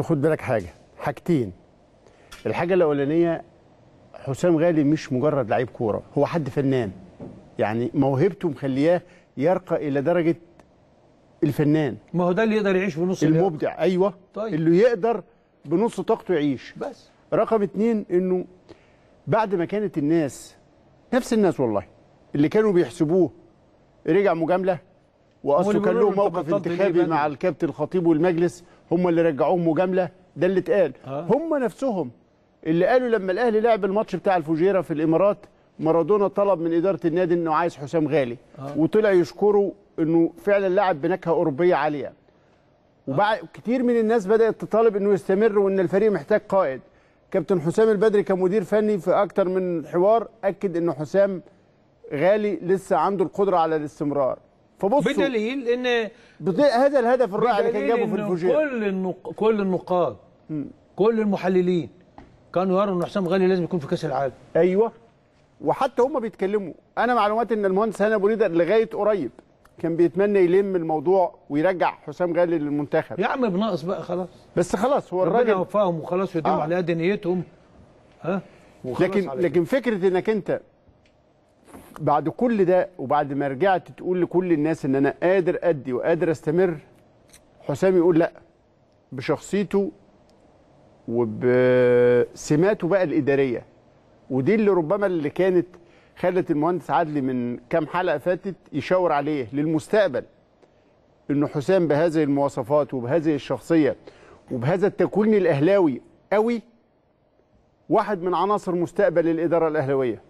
تاخد بالك حاجه حاجتين الحاجه الاولانيه حسام غالي مش مجرد لعيب كوره هو حد فنان يعني موهبته مخلياه يرقى الى درجه الفنان ما هو ده اللي يقدر يعيش بنص المبدع اللي ايوه طيب. اللي يقدر بنص طاقته يعيش بس رقم اتنين انه بعد ما كانت الناس نفس الناس والله اللي كانوا بيحسبوه رجع مجامله واصله كان له موقف انتخابي مع الكابتن الخطيب والمجلس هم اللي رجعوهم مجامله ده اللي اتقال آه. هم نفسهم اللي قالوا لما الاهلي لعب الماتش بتاع الفجيره في الامارات مارادونا طلب من اداره النادي انه عايز حسام غالي آه. وطلع يشكره انه فعلا لعب بنكهه اوروبيه عاليه آه. وبعد آه. كتير من الناس بدات تطالب انه يستمر وان الفريق محتاج قائد كابتن حسام البدري كمدير فني في اكتر من حوار اكد ان حسام غالي لسه عنده القدره على الاستمرار فبصوا بدليل ان بدليل هذا الهدف الرائع اللي كان جابه في الفجير كل النق... كل النقاد كل المحللين كانوا يروا ان حسام غالي لازم يكون في كاس العالم ايوه وحتى هم بيتكلموا انا معلوماتي ان المهندس هاني ابو ريده لغايه قريب كان بيتمنى يلم الموضوع ويرجع حسام غالي للمنتخب يا عم بناقص بقى خلاص بس خلاص هو الراجل ربنا يوفقهم وخلاص يديهم آه. على قد نيتهم ها لكن لكن فكره انك انت بعد كل ده وبعد ما رجعت تقول لكل الناس ان انا قادر ادي وقادر استمر حسام يقول لا بشخصيته وبسماته بقى الاداريه ودي اللي ربما اللي كانت خلت المهندس عدلي من كام حلقه فاتت يشاور عليه للمستقبل انه حسام بهذه المواصفات وبهذه الشخصيه وبهذا التكوين الاهلاوي قوي واحد من عناصر مستقبل الاداره الاهلاويه